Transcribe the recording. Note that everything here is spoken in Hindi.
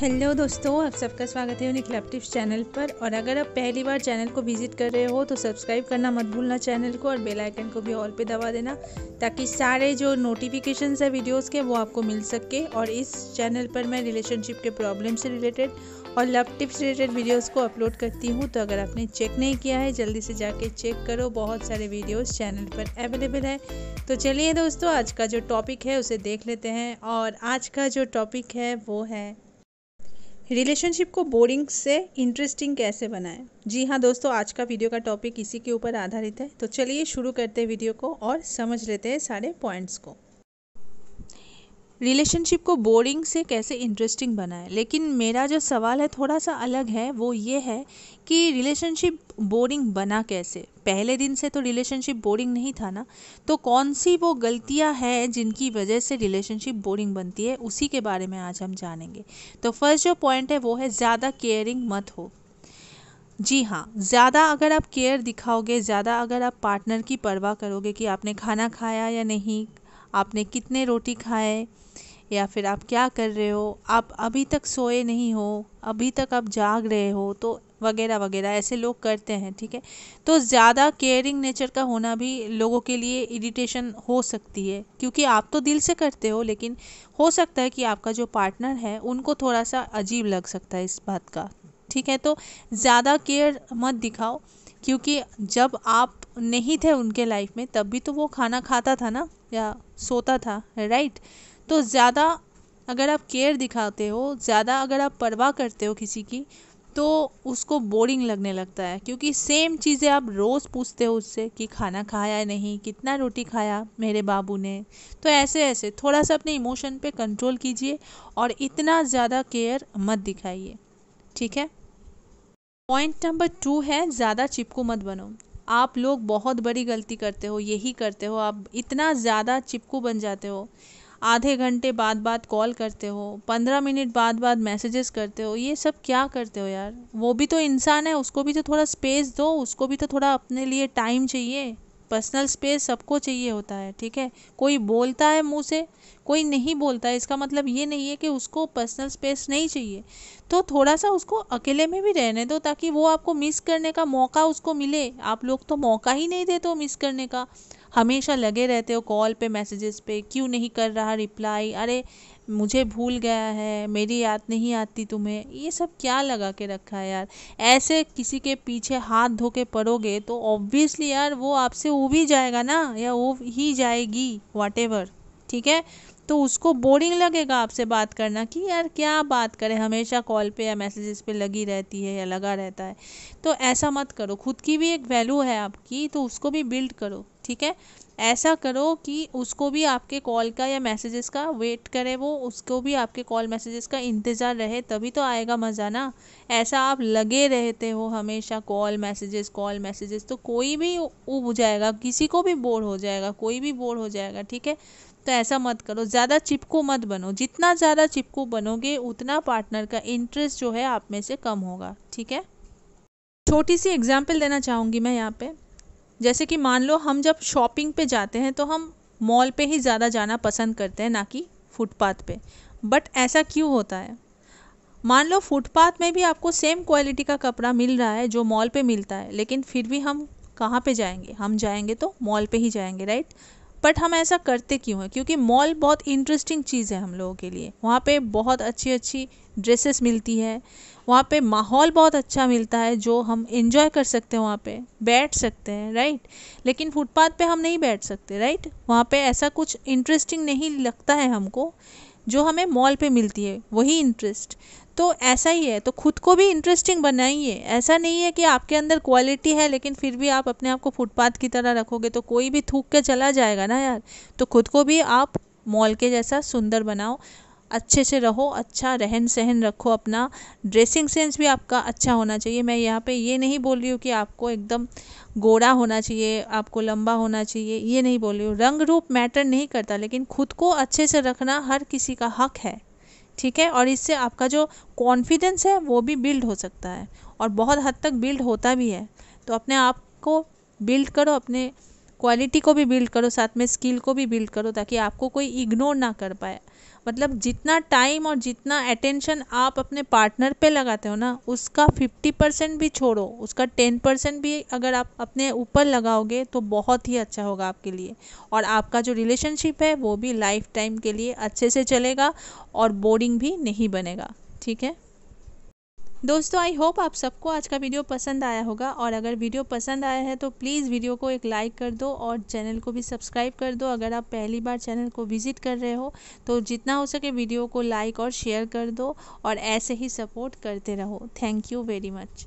हेलो दोस्तों आप सबका स्वागत है निकला टिप्स चैनल पर और अगर आप पहली बार चैनल को विजिट कर रहे हो तो सब्सक्राइब करना मत भूलना चैनल को और बेल आइकन को भी ऑल पे दबा देना ताकि सारे जो नोटिफिकेशंस है वीडियोस के वो आपको मिल सके और इस चैनल पर मैं रिलेशनशिप के प्रॉब्लम से रिलेटेड और लव टिप्स रिलेटेड वीडियोज़ को अपलोड करती हूँ तो अगर आपने चेक नहीं किया है जल्दी से जाके चेक करो बहुत सारे वीडियोज़ चैनल पर अवेलेबल है तो चलिए दोस्तों आज का जो टॉपिक है उसे देख लेते हैं और आज का जो टॉपिक है वो है रिलेशनशिप को बोरिंग से इंटरेस्टिंग कैसे बनाएं जी हाँ दोस्तों आज का वीडियो का टॉपिक इसी के ऊपर आधारित है तो चलिए शुरू करते हैं वीडियो को और समझ लेते हैं सारे पॉइंट्स को रिलेशनशिप को बोरिंग से कैसे इंटरेस्टिंग बनाएं लेकिन मेरा जो सवाल है थोड़ा सा अलग है वो ये है कि रिलेशनशिप बोरिंग बना कैसे पहले दिन से तो रिलेशनशिप बोरिंग नहीं था ना तो कौन सी वो गलतियां हैं जिनकी वजह से रिलेशनशिप बोरिंग बनती है उसी के बारे में आज हम जानेंगे तो फर्स्ट जो पॉइंट है वो है ज़्यादा केयरिंग मत हो जी हाँ ज़्यादा अगर आप केयर दिखाओगे ज़्यादा अगर आप पार्टनर की परवाह करोगे कि आपने खाना खाया या नहीं आपने कितने रोटी खाए या फिर आप क्या कर रहे हो आप अभी तक सोए नहीं हो अभी तक आप जाग रहे हो तो वगैरह वगैरह ऐसे लोग करते हैं ठीक है तो ज़्यादा केयरिंग नेचर का होना भी लोगों के लिए इरिटेशन हो सकती है क्योंकि आप तो दिल से करते हो लेकिन हो सकता है कि आपका जो पार्टनर है उनको थोड़ा सा अजीब लग सकता है इस बात का ठीक है तो ज़्यादा केयर मत दिखाओ क्योंकि जब आप नहीं थे उनके लाइफ में तब भी तो वो खाना खाता था ना या सोता था राइट तो ज़्यादा अगर आप केयर दिखाते हो ज़्यादा अगर आप परवाह करते हो किसी की तो उसको बोरिंग लगने लगता है क्योंकि सेम चीज़ें आप रोज़ पूछते हो उससे कि खाना खाया नहीं कितना रोटी खाया मेरे बाबू ने तो ऐसे ऐसे थोड़ा सा अपने इमोशन पे कंट्रोल कीजिए और इतना ज़्यादा केयर मत दिखाइए ठीक है पॉइंट नंबर टू है ज़्यादा चिपकू मत बनो आप लोग बहुत बड़ी गलती करते हो यही करते हो आप इतना ज़्यादा चिपकू बन जाते हो आधे घंटे बाद बाद कॉल करते हो पंद्रह मिनट बाद बाद मैसेजेस करते हो ये सब क्या करते हो यार वो भी तो इंसान है उसको भी तो थोड़ा स्पेस दो उसको भी तो थोड़ा अपने लिए टाइम चाहिए पर्सनल स्पेस सबको चाहिए होता है ठीक है कोई बोलता है मुंह से कोई नहीं बोलता है इसका मतलब ये नहीं है कि उसको पर्सनल स्पेस नहीं चाहिए तो थोड़ा सा उसको अकेले में भी रहने दो ताकि वो आपको मिस करने का मौका उसको मिले आप लोग तो मौका ही नहीं देते हो मिस करने का हमेशा लगे रहते हो कॉल पे मैसेजेस पे क्यों नहीं कर रहा रिप्लाई अरे मुझे भूल गया है मेरी याद नहीं आती तुम्हें ये सब क्या लगा के रखा है यार ऐसे किसी के पीछे हाथ धो के पड़ोगे तो ऑब्वियसली यार वो आपसे वो भी जाएगा ना या वो ही जाएगी वाट ठीक है तो उसको बोरिंग लगेगा आपसे बात करना कि यार क्या बात करें हमेशा कॉल पे या मैसेजेस पे लगी रहती है या लगा रहता है तो ऐसा मत करो खुद की भी एक वैल्यू है आपकी तो उसको भी बिल्ड करो ठीक है ऐसा करो कि उसको भी आपके कॉल का या मैसेजेस का वेट करे वो उसको भी आपके कॉल मैसेजेस का इंतज़ार रहे तभी तो आएगा मज़ा ना ऐसा आप लगे रहते हो हमेशा कॉल मैसेजेस कॉल मैसेजेस तो कोई भी उब जाएगा किसी को भी बोर हो जाएगा कोई भी बोर हो जाएगा ठीक है तो ऐसा मत करो ज़्यादा चिपकू मत बनो जितना ज़्यादा चिपकू बनोगे उतना पार्टनर का इंटरेस्ट जो है आप में से कम होगा ठीक है छोटी सी एग्जाम्पल देना चाहूँगी मैं यहाँ पर जैसे कि मान लो हम जब शॉपिंग पे जाते हैं तो हम मॉल पे ही ज़्यादा जाना पसंद करते हैं ना कि फुटपाथ पे बट ऐसा क्यों होता है मान लो फुटपाथ में भी आपको सेम क्वालिटी का कपड़ा मिल रहा है जो मॉल पे मिलता है लेकिन फिर भी हम कहाँ पे जाएंगे हम जाएंगे तो मॉल पे ही जाएंगे राइट बट हम ऐसा करते क्यों हैं क्योंकि मॉल बहुत इंटरेस्टिंग चीज़ है हम लोगों के लिए वहाँ पे बहुत अच्छी अच्छी ड्रेसेस मिलती है वहाँ पे माहौल बहुत अच्छा मिलता है जो हम इन्जॉय कर सकते हैं वहाँ पे बैठ सकते हैं राइट लेकिन फुटपाथ पे हम नहीं बैठ सकते राइट वहाँ पे ऐसा कुछ इंटरेस्टिंग नहीं लगता है हमको जो हमें मॉल पे मिलती है वही इंटरेस्ट तो ऐसा ही है तो खुद को भी इंटरेस्टिंग बनाइए ऐसा नहीं है कि आपके अंदर क्वालिटी है लेकिन फिर भी आप अपने आप को फुटपाथ की तरह रखोगे तो कोई भी थूक के चला जाएगा ना यार तो खुद को भी आप मॉल के जैसा सुंदर बनाओ अच्छे से रहो अच्छा रहन सहन रखो अपना ड्रेसिंग सेंस भी आपका अच्छा होना चाहिए मैं यहाँ पे ये नहीं बोल रही हूँ कि आपको एकदम गोरा होना चाहिए आपको लंबा होना चाहिए ये नहीं बोल रही हूँ रंग रूप मैटर नहीं करता लेकिन खुद को अच्छे से रखना हर किसी का हक है ठीक है और इससे आपका जो कॉन्फिडेंस है वो भी बिल्ड हो सकता है और बहुत हद तक बिल्ड होता भी है तो अपने आप को बिल्ड करो अपने क्वालिटी को भी बिल्ड करो साथ में स्किल को भी बिल्ड करो ताकि आपको कोई इग्नोर ना कर पाए मतलब जितना टाइम और जितना अटेंशन आप अपने पार्टनर पे लगाते हो ना उसका फिफ्टी परसेंट भी छोड़ो उसका टेन परसेंट भी अगर आप अपने ऊपर लगाओगे तो बहुत ही अच्छा होगा आपके लिए और आपका जो रिलेशनशिप है वो भी लाइफ टाइम के लिए अच्छे से चलेगा और बोरिंग भी नहीं बनेगा ठीक है दोस्तों आई होप आप सबको आज का वीडियो पसंद आया होगा और अगर वीडियो पसंद आया है तो प्लीज़ वीडियो को एक लाइक कर दो और चैनल को भी सब्सक्राइब कर दो अगर आप पहली बार चैनल को विज़िट कर रहे हो तो जितना हो सके वीडियो को लाइक और शेयर कर दो और ऐसे ही सपोर्ट करते रहो थैंक यू वेरी मच